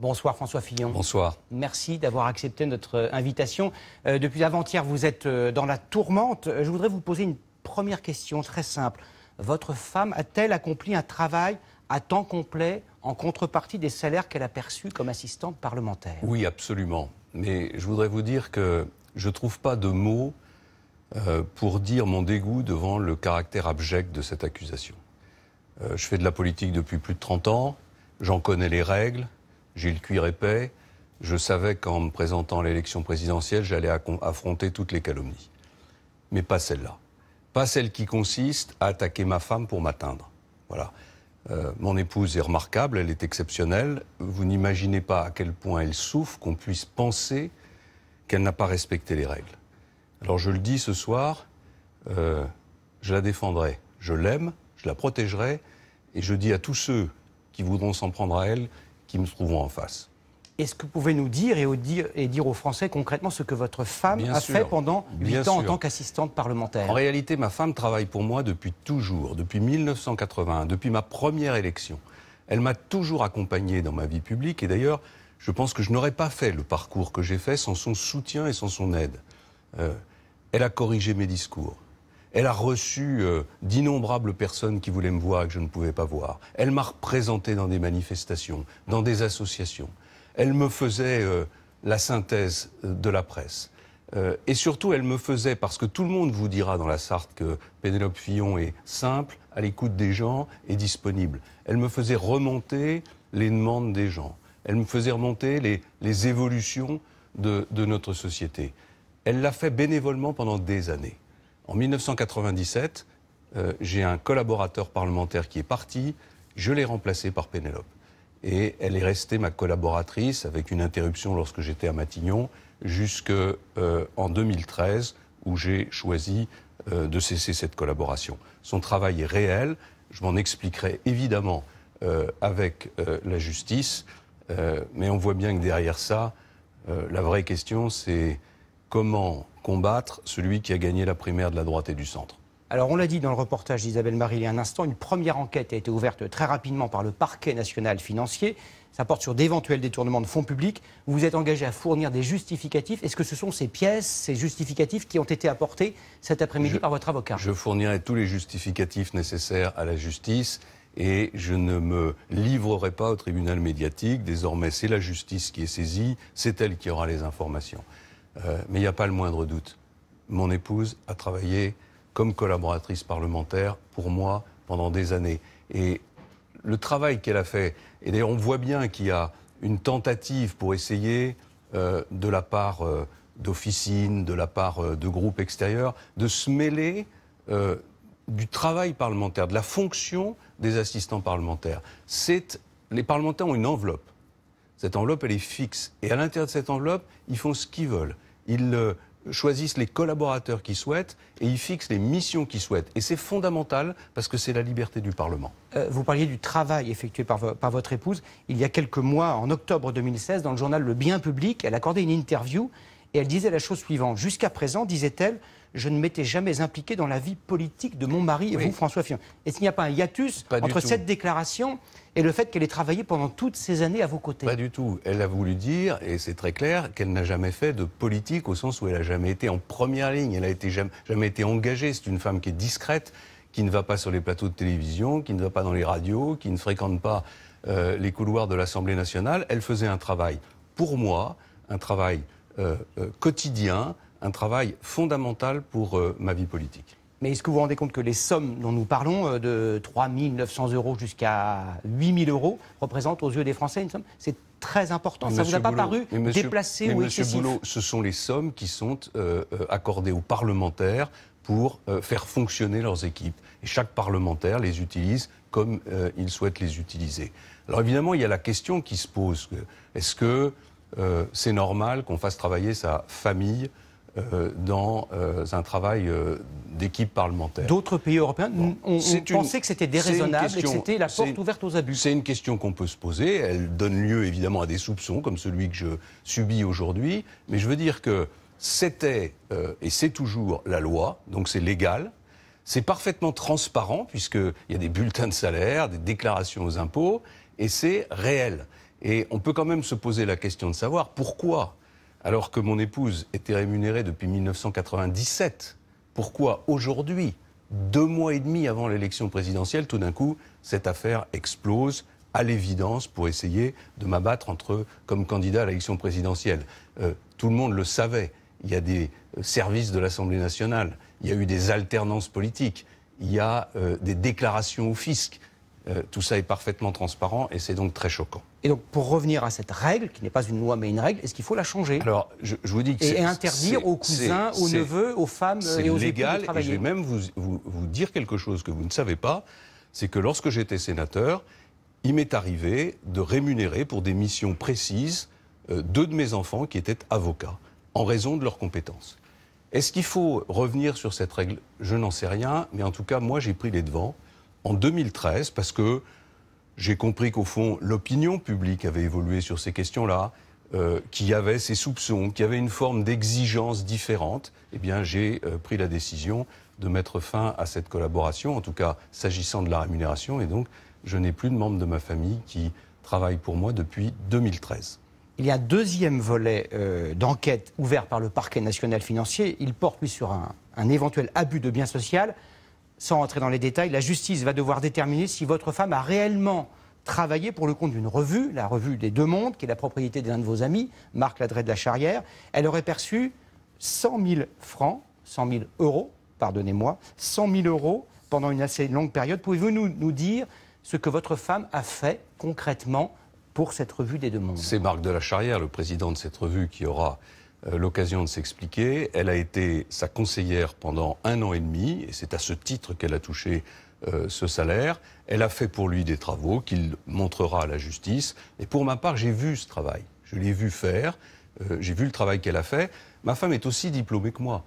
Bonsoir François Fillon. Bonsoir. Merci d'avoir accepté notre euh, invitation. Euh, depuis avant-hier, vous êtes euh, dans la tourmente. Je voudrais vous poser une première question très simple. Votre femme a-t-elle accompli un travail à temps complet en contrepartie des salaires qu'elle a perçus comme assistante parlementaire Oui, absolument. Mais je voudrais vous dire que je ne trouve pas de mots pour dire mon dégoût devant le caractère abject de cette accusation. je fais de la politique depuis plus de 30 ans, j'en connais les règles, j'ai le cuir épais. Je savais qu'en me présentant à l'élection présidentielle, j'allais affronter toutes les calomnies. Mais pas celle-là. Pas celle qui consiste à attaquer ma femme pour m'atteindre. Voilà. Euh, mon épouse est remarquable, elle est exceptionnelle. Vous n'imaginez pas à quel point elle souffre qu'on puisse penser qu'elle n'a pas respecté les règles. Alors je le dis ce soir, euh, je la défendrai, je l'aime, je la protégerai, et je dis à tous ceux qui voudront s'en prendre à elle qui nous trouvons en face. Est-ce que vous pouvez nous dire et, dire aux Français concrètement ce que votre femme a fait pendant 8 ans en tant qu'assistante parlementaire En réalité, ma femme travaille pour moi depuis toujours, depuis 1981, depuis ma première élection. Elle m'a toujours accompagné dans ma vie publique et d'ailleurs, je pense que je n'aurais pas fait le parcours que j'ai fait sans son soutien et sans son aide. Euh, elle a corrigé mes discours, elle a reçu euh, d'innombrables personnes qui voulaient me voir et que je ne pouvais pas voir. Elle m'a représenté dans des manifestations, dans des associations. Elle me faisait euh, la synthèse euh, de la presse. et surtout, elle me faisait, parce que tout le monde vous dira dans la Sarthe que Pénélope Fillon est simple, à l'écoute des gens et disponible. Elle me faisait remonter les demandes des gens. Elle me faisait remonter les, les évolutions de, de notre société. Elle l'a fait bénévolement pendant des années. En 1997, euh, j'ai un collaborateur parlementaire qui est parti, je l'ai remplacé par Pénélope. Et elle est restée ma collaboratrice avec une interruption lorsque j'étais à Matignon jusqu'en euh, 2013 où j'ai choisi euh, de cesser cette collaboration. Son travail est réel, je m'en expliquerai évidemment avec la justice, mais on voit bien que derrière ça, la vraie question c'est comment combattre celui qui a gagné la primaire de la droite et du centre. Alors on l'a dit dans le reportage d'Isabelle Marie il y a un instant, une première enquête a été ouverte très rapidement par le parquet national financier. Ça porte sur d'éventuels détournements de fonds publics. Vous vous êtes engagé à fournir des justificatifs. Est-ce que ce sont ces pièces, ces justificatifs qui ont été apportés cet après-midi par votre avocat Je fournirai tous les justificatifs nécessaires à la justice et je ne me livrerai pas au tribunal médiatique. Désormais, c'est la justice qui est saisie, c'est elle qui aura les informations. Euh, mais il n'y a pas le moindre doute. Mon épouse a travaillé comme collaboratrice parlementaire pour moi pendant des années. Et le travail qu'elle a fait, et d'ailleurs on voit bien qu'il y a une tentative pour essayer euh, de la part euh, d'officines, de la part de groupes extérieurs, de se mêler du travail parlementaire, de la fonction des assistants parlementaires. les parlementaires ont une enveloppe cette enveloppe, elle est fixe. Et à l'intérieur de cette enveloppe, ils font ce qu'ils veulent. Ils euh, choisissent les collaborateurs qu'ils souhaitent et ils fixent les missions qu'ils souhaitent. Et c'est fondamental parce que c'est la liberté du Parlement. Euh, vous parliez du travail effectué par, par votre épouse. Il y a quelques mois, en octobre 2016, dans le journal Le Bien Public, elle accordait une interview et elle disait la chose suivante. Jusqu'à présent, disait-elle, je ne m'étais jamais impliqué dans la vie politique de mon mari et vous, François Fillon. Est-ce qu'il n'y a pas un hiatus entre cette déclaration et le fait qu'elle ait travaillé pendant toutes ces années à vos côtés Pas du tout. Elle a voulu dire, et c'est très clair, qu'elle n'a jamais fait de politique au sens où elle n'a jamais été en première ligne, elle n'a été jamais, jamais été engagée. C'est une femme qui est discrète, qui ne va pas sur les plateaux de télévision, qui ne va pas dans les radios, qui ne fréquente pas euh, les couloirs de l'Assemblée nationale. Elle faisait un travail, pour moi, un travail euh, euh, quotidien, un travail fondamental pour euh, ma vie politique. Mais est-ce que vous vous rendez compte que les sommes dont nous parlons, de 3 900 euros jusqu'à 8 000 euros, représentent aux yeux des Français une somme C'est très important. Ça ne vous a pas paru déplacé ou excessif Monsieur Boulot, ce sont les sommes qui sont accordées aux parlementaires pour faire fonctionner leurs équipes. Et chaque parlementaire les utilise comme il souhaite les utiliser. Alors évidemment, il y a la question qui se pose. Est-ce que euh, c'est normal qu'on fasse travailler sa famille euh, dans euh, un travail d'équipe parlementaire. D'autres pays européens ont pensé que c'était déraisonnable et que c'était la porte ouverte aux abus. C'est une question qu'on peut se poser. Elle donne lieu évidemment à des soupçons comme celui que je subis aujourd'hui. Mais je veux dire que c'était et c'est toujours la loi, donc c'est légal. C'est parfaitement transparent puisqu'il y a des bulletins de salaire, des déclarations aux impôts et c'est réel. Et on peut quand même se poser la question de savoir pourquoi, alors que mon épouse était rémunérée depuis 1997, pourquoi aujourd'hui, deux mois et demi avant l'élection présidentielle, tout d'un coup, cette affaire explose à l'évidence pour essayer de m'abattre entre comme candidat à l'élection présidentielle. Euh, tout le monde le savait. Il y a des euh, services de l'Assemblée nationale, il y a eu des alternances politiques, il y a euh, des déclarations au fisc. Euh, tout ça est parfaitement transparent et c'est donc très choquant. Et donc, pour revenir à cette règle, qui n'est pas une loi mais une règle, est-ce qu'il faut la changer Alors, je, vous dis que Et interdire aux cousins, aux neveux, aux femmes et aux hommes de et je vais même vous, dire quelque chose que vous ne savez pas, c'est que lorsque j'étais sénateur, il m'est arrivé de rémunérer pour des missions précises euh, deux de mes enfants qui étaient avocats, en raison de leurs compétences. Est-ce qu'il faut revenir sur cette règle Je n'en sais rien, mais en tout cas, moi, j'ai pris les devants en 2013 parce que j'ai compris qu'au fond, l'opinion publique avait évolué sur ces questions-là, euh, qu'il y avait ces soupçons, qu'il y avait une forme d'exigence différente. Eh bien, j'ai euh, pris la décision de mettre fin à cette collaboration, en tout cas s'agissant de la rémunération. Et donc, je n'ai plus de membres de ma famille qui travaillent pour moi depuis 2013. Il y a un deuxième volet euh, d'enquête ouvert par le parquet national financier. Il porte, lui, sur un, un éventuel abus de biens sociaux sans entrer dans les détails, la justice va devoir déterminer si votre femme a réellement travaillé pour le compte d'une revue, la revue des Deux Mondes, qui est la propriété d'un de vos amis, Marc Ladret de la Charrière. Elle aurait perçu 100 000 francs, 100 000 euros, pardonnez-moi, 100 000 euros pendant une assez longue période. Pouvez-vous nous, nous dire ce que votre femme a fait concrètement pour cette revue des Deux Mondes C'est Marc de la Charrière, le président de cette revue, qui aura euh, l'occasion de s'expliquer. Elle a été sa conseillère pendant un an et demi, et c'est à ce titre qu'elle a touché euh, ce salaire. Elle a fait pour lui des travaux qu'il montrera à la justice. Et pour ma part, j'ai vu ce travail. Je l'ai vu faire. Euh, j'ai vu le travail qu'elle a fait. Ma femme est aussi diplômée que moi.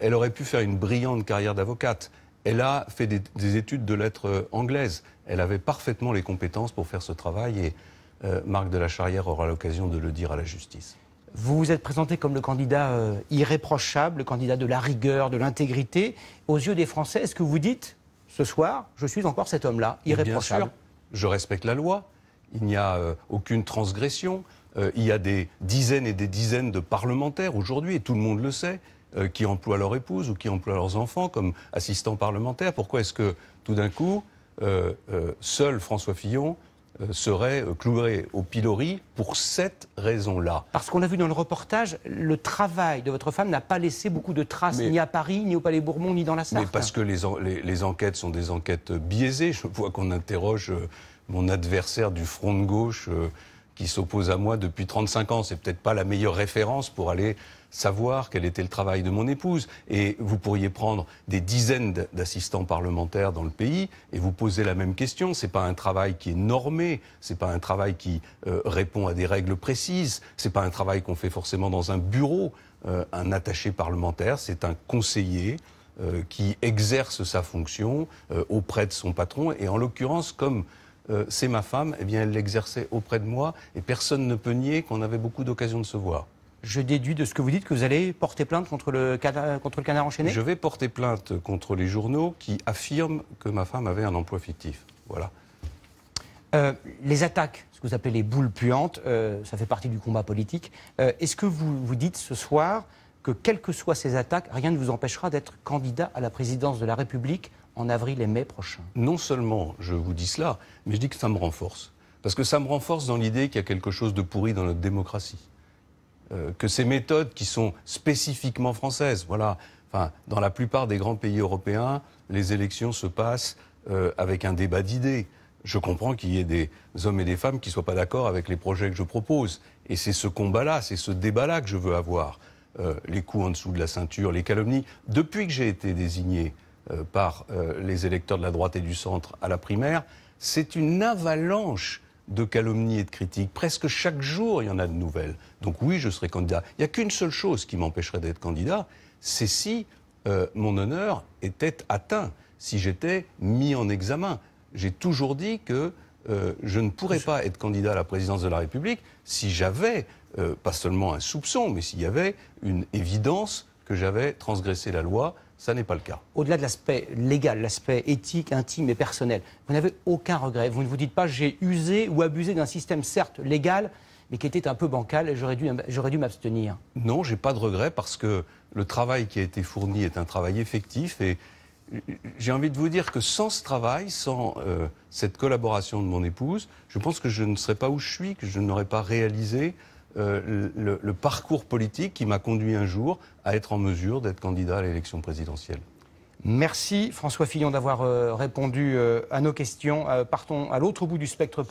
elle aurait pu faire une brillante carrière d'avocate. Elle a fait des, des études de lettres anglaises. Elle avait parfaitement les compétences pour faire ce travail et Marc de la Charrière aura l'occasion de le dire à la justice. Vous vous êtes présenté comme le candidat euh, irréprochable, le candidat de la rigueur, de l'intégrité. Aux yeux des Français, est-ce que vous dites, ce soir, je suis encore cet homme-là, eh irréprochable je respecte la loi. Il n'y a euh, aucune transgression. Euh, il y a des dizaines et des dizaines de parlementaires aujourd'hui, et tout le monde le sait, qui emploient leur épouse ou qui emploient leurs enfants comme assistants parlementaires. Pourquoi est-ce que, tout d'un coup, seul François Fillon euh, serait euh, cloué au pilori pour cette raison-là. Parce qu'on a vu dans le reportage, le travail de votre femme n'a pas laissé beaucoup de traces, ni à Paris, ni au Palais Bourbon, ni dans la Sarthe. Mais parce que les, enquêtes sont des enquêtes biaisées. Je vois qu'on interroge euh, mon adversaire du front de gauche qui s'oppose à moi depuis 35 ans. C'est peut-être pas la meilleure référence pour aller savoir quel était le travail de mon épouse. Et vous pourriez prendre des dizaines d'assistants parlementaires dans le pays et vous poser la même question. C'est pas un travail qui est normé, c'est pas un travail qui euh, répond à des règles précises, c'est pas un travail qu'on fait forcément dans un bureau. Euh, un attaché parlementaire, c'est un conseiller euh, qui exerce sa fonction auprès de son patron. Et en l'occurrence, comme euh, c'est ma femme, et eh bien, elle l'exerçait auprès de moi et personne ne peut nier qu'on avait beaucoup d'occasions de se voir. Je déduis de ce que vous dites que vous allez porter plainte contre le, canard enchaîné Je vais porter plainte contre les journaux qui affirment que ma femme avait un emploi fictif. Voilà. Euh, les attaques, ce que vous appelez les boules puantes, euh, ça fait partie du combat politique. Est-ce que vous vous dites ce soir, que quelles que soient ces attaques, rien ne vous empêchera d'être candidat à la présidence de la République en avril et mai prochain. Non seulement je vous dis cela, mais je dis que ça me renforce. Parce que ça me renforce dans l'idée qu'il y a quelque chose de pourri dans notre démocratie. Euh, que ces méthodes qui sont spécifiquement françaises, voilà, dans la plupart des grands pays européens, les élections se passent euh, avec un débat d'idées. Je comprends qu'il y ait des hommes et des femmes qui ne soient pas d'accord avec les projets que je propose. Et c'est ce combat-là, c'est ce débat-là que je veux avoir. Euh, les coups en dessous de la ceinture, les calomnies. Depuis que j'ai été désigné euh, par euh, les électeurs de la droite et du centre à la primaire, c'est une avalanche de calomnies et de critiques. Presque chaque jour, il y en a de nouvelles. Donc oui, je serai candidat. Il n'y a qu'une seule chose qui m'empêcherait d'être candidat, c'est si mon honneur était atteint, si j'étais mis en examen. J'ai toujours dit que euh, je ne pourrais pas être candidat à la présidence de la République si j'avais, euh, pas seulement un soupçon, mais s'il y avait une évidence que j'avais transgressé la loi. Ça n'est pas le cas. Au-delà de l'aspect légal, l'aspect éthique, intime et personnel, vous n'avez aucun regret. Vous ne vous dites pas j'ai usé ou abusé d'un système certes légal, mais qui était un peu bancal et j'aurais dû, dû m'abstenir. Non, j'ai pas de regret parce que le travail qui a été fourni est un travail effectif et j'ai envie de vous dire que sans ce travail, sans euh, cette collaboration de mon épouse, je pense que je ne serais pas où je suis, que je n'aurais pas réalisé euh, le, parcours politique qui m'a conduit un jour à être en mesure d'être candidat à l'élection présidentielle. Merci François Fillon d'avoir euh, répondu à nos questions. partons à l'autre bout du spectre.